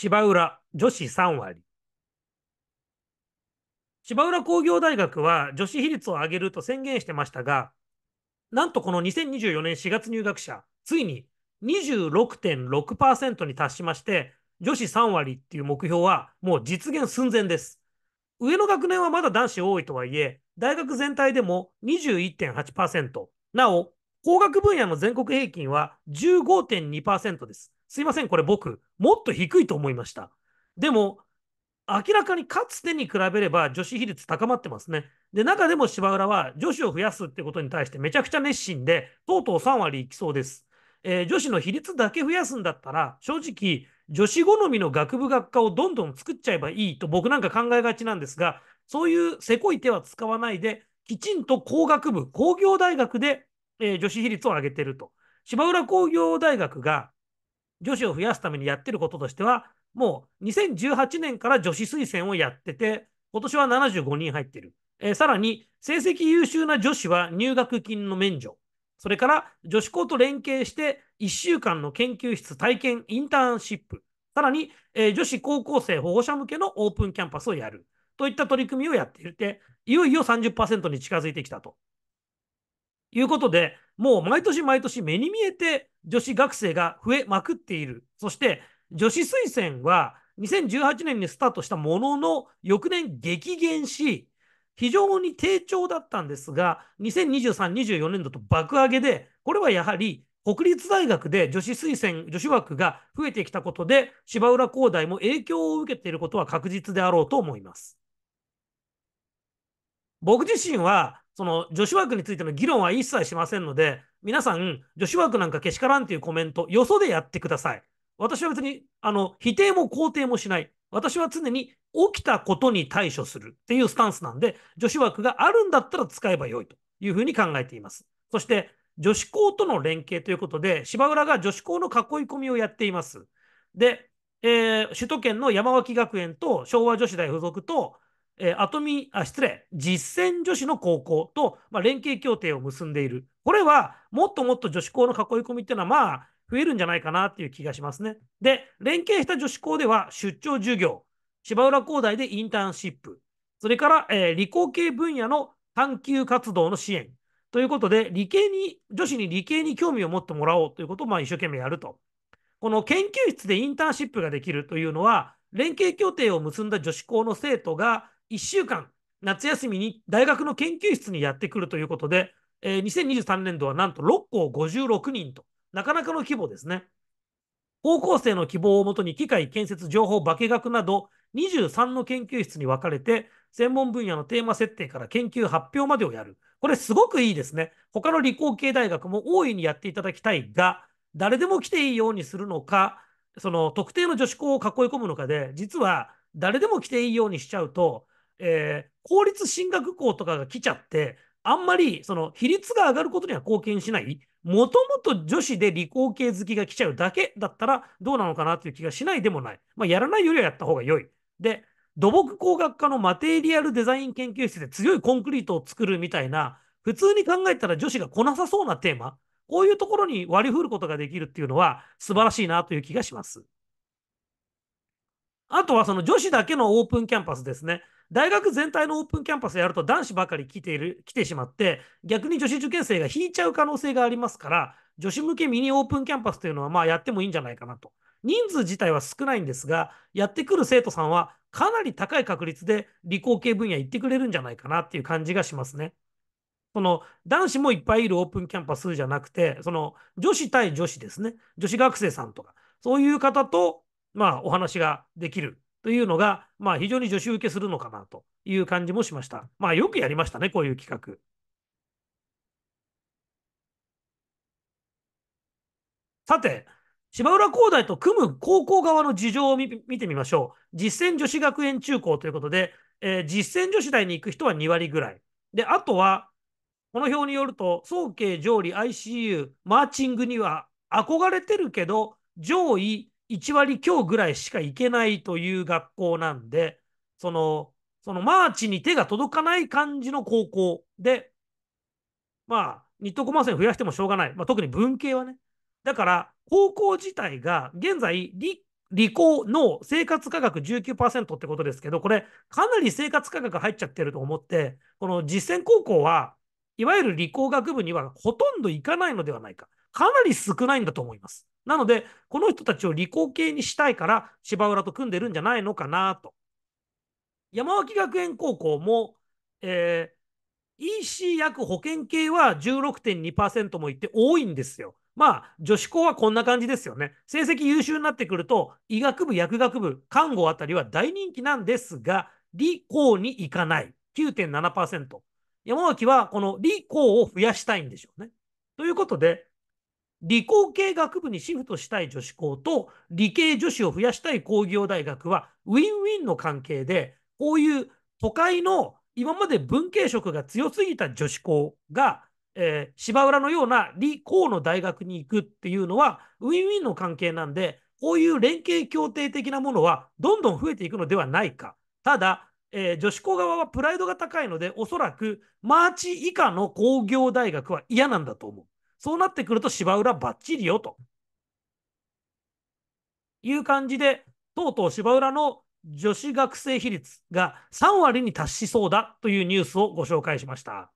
芝浦女子3割。芝浦工業大学は女子比率を上げると宣言してましたが、なんとこの2024年4月入学者、ついに26.6%に達しまして、女子3割っていう目標はもう実現寸前です。上の学年はまだ男子多いとはいえ、大学全体でも21.8%、なお、工学分野の全国平均は15.2%です。すいません、これ僕、もっと低いと思いました。でも、明らかにかつてに比べれば女子比率高まってますね。で、中でも芝浦は女子を増やすってことに対してめちゃくちゃ熱心で、とうとう3割いきそうです。えー、女子の比率だけ増やすんだったら、正直、女子好みの学部学科をどんどん作っちゃえばいいと僕なんか考えがちなんですが、そういうせこい手は使わないで、きちんと工学部、工業大学で、えー、女子比率を上げてると。芝浦工業大学が女子を増やすためにやってることとしては、もう2018年から女子推薦をやってて、今年は75人入ってる。えー、さらに、成績優秀な女子は入学金の免除。それから、女子校と連携して、1週間の研究室体験インターンシップ。さらに、えー、女子高校生保護者向けのオープンキャンパスをやる。といった取り組みをやっていて、いよいよ30%に近づいてきたということで、もう毎年毎年目に見えて女子学生が増えまくっている。そして女子推薦は2018年にスタートしたものの翌年激減し、非常に低調だったんですが、2023、24年度と爆上げで、これはやはり国立大学で女子推薦、女子枠が増えてきたことで、芝浦工大も影響を受けていることは確実であろうと思います。僕自身はその女子枠についての議論は一切しませんので、皆さん、女子枠なんかけしからんというコメント、よそでやってください。私は別にあの否定も肯定もしない。私は常に起きたことに対処するっていうスタンスなんで、女子枠があるんだったら使えばよいというふうに考えています。そして、女子校との連携ということで、芝浦が女子校の囲い込みをやっています。で、えー、首都圏の山脇学園と昭和女子大附属と、えー、アトミあ失礼、実践女子の高校と、まあ、連携協定を結んでいる。これは、もっともっと女子校の囲い込みっていうのは、まあ、増えるんじゃないかなっていう気がしますね。で、連携した女子校では、出張授業、芝浦工大でインターンシップ、それから、えー、理工系分野の探究活動の支援ということで、理系に、女子に理系に興味を持ってもらおうということを、まあ、一生懸命やると。この研究室でインターンシップができるというのは、連携協定を結んだ女子校の生徒が、1週間、夏休みに大学の研究室にやってくるということで、えー、2023年度はなんと6校56人と、なかなかの規模ですね。高校生の希望をもとに機械建設情報化学など23の研究室に分かれて、専門分野のテーマ設定から研究発表までをやる。これすごくいいですね。他の理工系大学も大いにやっていただきたいが、誰でも来ていいようにするのか、その特定の女子校を囲い込むのかで、実は誰でも来ていいようにしちゃうと、えー、公立進学校とかが来ちゃって、あんまりその比率が上がることには貢献しない、もともと女子で理工系好きが来ちゃうだけだったらどうなのかなという気がしないでもない。まあ、やらないよりはやった方が良い。で、土木工学科のマテリアルデザイン研究室で強いコンクリートを作るみたいな、普通に考えたら女子が来なさそうなテーマ、こういうところに割り振ることができるっていうのは素晴らしいなという気がします。あとはその女子だけのオープンキャンパスですね。大学全体のオープンキャンパスやると男子ばかり来ている来てしまって、逆に女子受験生が引いちゃう可能性がありますから、女子向けミニオープンキャンパスというのはまあやってもいいんじゃないかなと。人数自体は少ないんですが、やってくる生徒さんはかなり高い確率で理工系分野行ってくれるんじゃないかなっていう感じがしますね。その男子もいっぱいいるオープンキャンパスじゃなくて、その女子対女子ですね。女子学生さんとか、そういう方とまあ、お話ができるというのが、まあ、非常に助手受けするのかなという感じもしました。まあ、よくやりましたね、こういう企画。さて、芝浦工大と組む高校側の事情を見てみましょう。実践女子学園中高ということで、えー、実践女子大に行く人は2割ぐらい。で、あとは、この表によると、早慶、上理、ICU、マーチングには憧れてるけど、上位1割強ぐらいしか行けないという学校なんで、その、そのマーチに手が届かない感じの高校で、まあ、ニットコマー増やしてもしょうがない。まあ、特に文系はね。だから、高校自体が現在理、理工の生活科学19%ってことですけど、これ、かなり生活科学入っちゃってると思って、この実践高校は、いわゆる理工学部にはほとんど行かないのではないか。かなり少ないんだと思います。なので、この人たちを理工系にしたいから、芝浦と組んでるんじゃないのかなと。山脇学園高校も、えー、EC 約保険系は16.2%もいって多いんですよ。まあ、女子校はこんな感じですよね。成績優秀になってくると、医学部、薬学部、看護あたりは大人気なんですが、理工に行かない。9.7%。山脇はこの理工を増やしたいんでしょうね。ということで、理工系学部にシフトしたい女子校と理系女子を増やしたい工業大学はウィンウィンの関係でこういう都会の今まで文系色が強すぎた女子校が、えー、芝浦のような理工の大学に行くっていうのはウィンウィンの関係なんでこういう連携協定的なものはどんどん増えていくのではないか。ただ、えー、女子校側はプライドが高いのでおそらくマーチ以下の工業大学は嫌なんだと思う。そうなってくると芝浦ばっちりよという感じで、とうとう芝浦の女子学生比率が3割に達しそうだというニュースをご紹介しました。